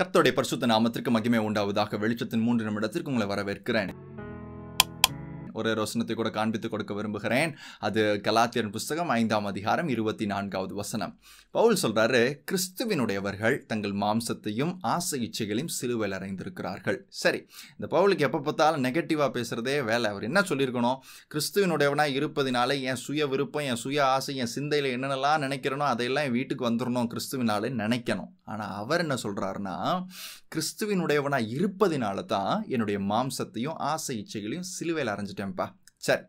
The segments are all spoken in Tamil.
கத்தோடைய பரிசுத்த நாமத்திற்கு மகிமை உண்டாவதாக வெளிச்சத்தின் மூன்று நிமிடத்திற்கு உங்களை வரவேற்கிறேன் ஒரு வசனத்தை கூட காண்பித்துக் கொடுக்க விரும்புகிறேன் அது கலாத்தியன் புஸ்தகம் ஐந்தாம் அதிகாரம் இருபத்தி நான்காவது வசனம் பவுல் சொல்கிறாரு கிறிஸ்துவினுடையவர்கள் தங்கள் மாம்சத்தையும் ஆசை இச்சைகளையும் சிலுவையில் அறைந்திருக்கிறார்கள் சரி இந்த பவுலுக்கு எப்போ பார்த்தாலும் நெகட்டிவாக பேசுகிறதே வேலை அவர் என்ன சொல்லியிருக்கணும் கிறிஸ்துவினுடையவனாக இருப்பதினால என் சுய விருப்பம் என் சுய ஆசை என் சிந்தையில் என்னென்னலாம் நினைக்கிறனோ அதையெல்லாம் என் வீட்டுக்கு வந்துடணும் கிறிஸ்துவினாலே நினைக்கணும் ஆனால் அவர் என்ன சொல்கிறாருன்னா கிறிஸ்துவினுடையவனாக இருப்பதினால தான் என்னுடைய மாம்சத்தையும் ஆசை இச்சைகளையும் சிலுவையில் அரைஞ்சிட்டேன் விஷயம்ப்பா சரி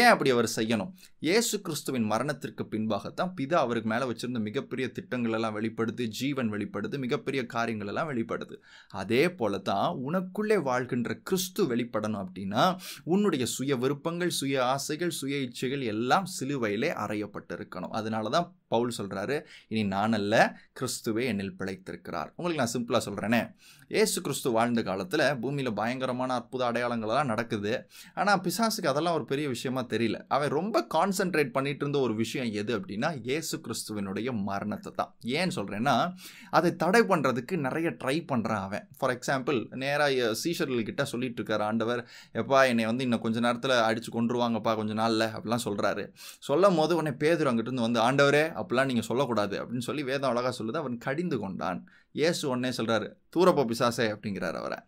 ஏன் அப்படி அவர் செய்யணும் ஏசு கிறிஸ்துவின் மரணத்திற்கு பின்பாகத்தான் பிதா அவருக்கு மேலே வச்சுருந்த மிகப்பெரிய திட்டங்கள் எல்லாம் வெளிப்படுது ஜீவன் வெளிப்படுது மிகப்பெரிய காரியங்கள் எல்லாம் வெளிப்படுது அதே போல தான் உனக்குள்ளே வாழ்கின்ற கிறிஸ்து வெளிப்படணும் அப்படின்னா உன்னுடைய சுய விருப்பங்கள் சுய ஆசைகள் சுய இச்சைகள் எல்லாம் சிலுவையிலே அறையப்பட்டிருக்கணும் அதனால தான் பவுல் சொல்கிறாரு இனி நான் அல்ல கிறிஸ்துவே என்னில் பிழைத்திருக்கிறார் உங்களுக்கு நான் சிம்பிளாக சொல்கிறேனே ஏசு கிறிஸ்து வாழ்ந்த காலத்தில் பூமியில் பயங்கரமான அற்புத அடையாளங்களெல்லாம் நடக்குது ஆனால் பிசாசுக்கு அதெல்லாம் ஒரு பெரிய விஷயமா தெரியல அவன் ரொம்ப கான்சென்ட்ரேட் பண்ணிட்டு இருந்த ஒரு விஷயம் எது அப்படின்னா ஏசு கிறிஸ்துவனுடைய மரணத்தை தான் ஏன்னு சொல்கிறேன்னா அதை தடை பண்ணுறதுக்கு நிறைய ட்ரை பண்ணுறான் அவன் ஃபார் எக்ஸாம்பிள் நேராக சீஷர்கள்கிட்ட சொல்லிட்டு இருக்கார் ஆண்டவர் எப்பா என்னை வந்து இன்னும் கொஞ்ச நேரத்தில் அடித்து கொண்டுருவாங்கப்பா கொஞ்ச நாளில் அப்படிலாம் சொல்கிறாரு சொல்லும் போது உடனே பேதர் அங்கிட்டு வந்து ஆண்டவரே அப்படிலாம் நீங்கள் சொல்லக்கூடாது அப்படின்னு சொல்லி வேதம் அழகாக சொல்லுது அவன் கடிந்து கொண்டான் ஏசு ஒன்னே சொல்கிறாரு தூரப்போ பிசாசே அப்படிங்கிறார் அவரை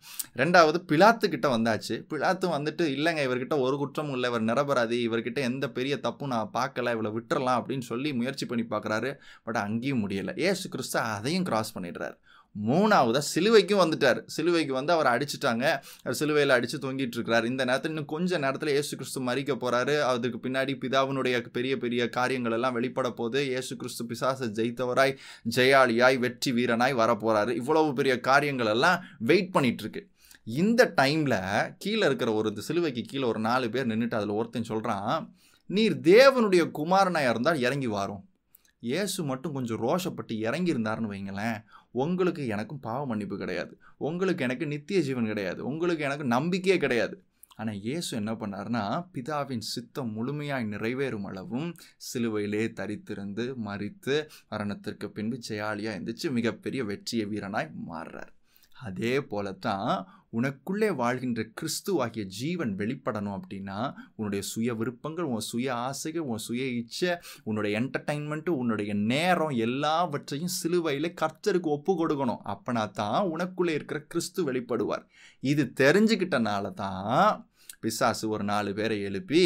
ரெண்டாவது பிலாத்துக்கிட்ட வந்தாச்சு பிலாத்து வந்துட்டு இல்லைங்க இவர்கிட்ட ஒரு குற்றமும் இல்லை இவர் நிரபராதி இவர்கிட்ட எந்த பெரிய தப்பும் நான் பார்க்கல இவளை விட்டுறலாம் அப்படின்னு சொல்லி முயற்சி பண்ணி பார்க்குறாரு பட் அங்கேயும் முடியலை ஏசு கிறிஸ்து அதையும் கிராஸ் பண்ணிடுறாரு மூணாவதாக சிலுவைக்கும் வந்துட்டார் சிலுவைக்கு வந்து அவர் அடிச்சுட்டாங்க அவர் சிலுவையில் அடித்து தொங்கிட்டு இருக்கிறார் இந்த நேரத்தில் இன்னும் கொஞ்சம் நேரத்தில் ஏசு கிறிஸ்து மறிக்க போகிறாரு அதுக்கு பின்னாடி பிதாவினுடைய பெரிய பெரிய காரியங்கள் எல்லாம் வெளிப்பட போது ஏசு கிறிஸ்து பிசாசை ஜெயித்தவராய் ஜெயாளியாய் வெற்றி வீரனாய் வரப்போகிறாரு இவ்வளவு பெரிய காரியங்கள் எல்லாம் வெயிட் பண்ணிகிட்ருக்கு இந்த டைமில் கீழே இருக்கிற ஒரு இந்த சிலுவைக்கு கீழே ஒரு நாலு பேர் நின்றுட்டு அதில் ஒருத்தன் சொல்கிறான் நீர் தேவனுடைய குமாரனாக இருந்தால் இறங்கி வரும் இயேசு மட்டும் கொஞ்சம் ரோஷப்பட்டு இறங்கியிருந்தாருன்னு வைங்களேன் உங்களுக்கு எனக்கும் பாவ மன்னிப்பு கிடையாது உங்களுக்கு எனக்கு நித்திய ஜீவன் கிடையாது உங்களுக்கு எனக்கு நம்பிக்கையே கிடையாது ஆனால் இயேசு என்ன பண்ணார்னா பிதாவின் சித்தம் முழுமையாக நிறைவேறும் அளவும் சிலுவையிலே தரித்திருந்து மறித்து மரணத்திற்கு பின்பு ஜெயாலியாக இருந்துச்சு மிகப்பெரிய வெற்றிய வீரனாய் மாறுறார் அதே போல தான் உனக்குள்ளே வாழ்கின்ற கிறிஸ்துவாகிய ஜீவன் வெளிப்படணும் அப்படின்னா உன்னுடைய சுய விருப்பங்கள் உன் சுய ஆசைகள் உன் சுய இச்சை உன்னுடைய என்டர்டைன்மெண்ட்டு உன்னுடைய நேரம் எல்லாவற்றையும் சிலுவையில் கர்த்தருக்கு ஒப்பு கொடுக்கணும் அப்படின்னா தான் உனக்குள்ளே இருக்கிற கிறிஸ்து வெளிப்படுவார் இது தெரிஞ்சுக்கிட்டனால தான் பிசாசு ஒரு நாலு பேரை எழுப்பி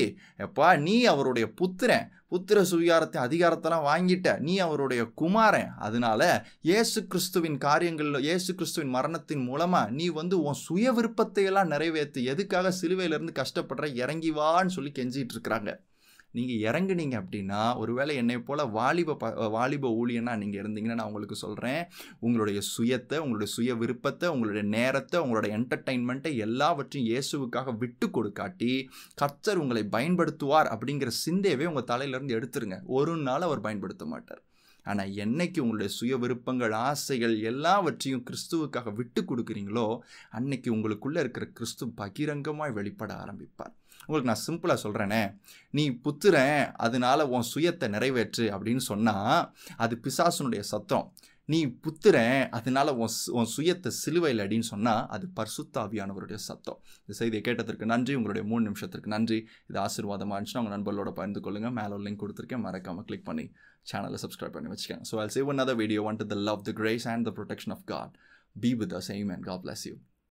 எப்பா நீ அவருடைய புத்திரன் புத்திர சுவிகாரத்தை அதிகாரத்தெல்லாம் வாங்கிட்ட நீ அவருடைய குமாரன் அதனால இயேசு கிறிஸ்துவின் காரியங்களில் இயேசு கிறிஸ்துவின் மரணத்தின் மூலமாக நீ வந்து உன் சுய விருப்பத்தையெல்லாம் நிறைவேற்றி எதுக்காக சிலுவையிலேருந்து கஷ்டப்படுற இறங்கி வான்னு சொல்லி கெஞ்சிட்டு இருக்கிறாங்க நீங்கள் இறங்குனீங்க அப்படின்னா ஒருவேளை என்னை போல் வாலிப ப வாலிப ஊழியனா நீங்கள் இருந்தீங்கன்னா நான் உங்களுக்கு சொல்கிறேன் உங்களுடைய சுயத்தை உங்களுடைய சுய விருப்பத்தை உங்களுடைய நேரத்தை உங்களுடைய என்டர்டைன்மெண்ட்டை எல்லாவற்றையும் இயேசுவுக்காக விட்டு கொடுக்காட்டி கர்த்தர் உங்களை பயன்படுத்துவார் அப்படிங்கிற சிந்தையவே உங்கள் தலையிலேருந்து எடுத்துருங்க ஒரு நாள் அவர் பயன்படுத்த மாட்டார் ஆனால் என்னைக்கு உங்களுடைய சுய விருப்பங்கள் ஆசைகள் எல்லாவற்றையும் கிறிஸ்துவுக்காக விட்டு கொடுக்குறீங்களோ அன்னைக்கு உங்களுக்குள்ளே இருக்கிற கிறிஸ்து பகிரங்கமாக வெளிப்பட ஆரம்பிப்பார் உங்களுக்கு நான் சிம்பிளாக சொல்கிறேனே நீ புத்துறேன் அதனால உன் சுயத்தை நிறைவேற்று அப்படின்னு சொன்னால் அது பிசாசனுடைய சத்தம் நீ புத்துறேன் அதனால உன் உன் சுயத்தை சிலுவையில் அப்படின்னு சொன்னால் அது பர்சுத்தாவியானவருடைய சத்தம் இந்த செய்தியை கேட்டதற்கு நன்றி உங்களுடைய மூணு நிமிஷத்திற்கு நன்றி இது ஆசீர்வாதமாக இருந்துச்சுன்னா உங்கள் நண்பர்களோட பகிர்ந்து கொள்ளுங்கள் மேலே ஒரு லிங்க் கொடுத்துருக்கேன் மறக்காமல் கிளிக் பண்ணி சேனலை சப்ஸ்கிரைப் பண்ணி வச்சுக்கேன் so all save another video Want the love the grace and the protection of God be with with same and God bless you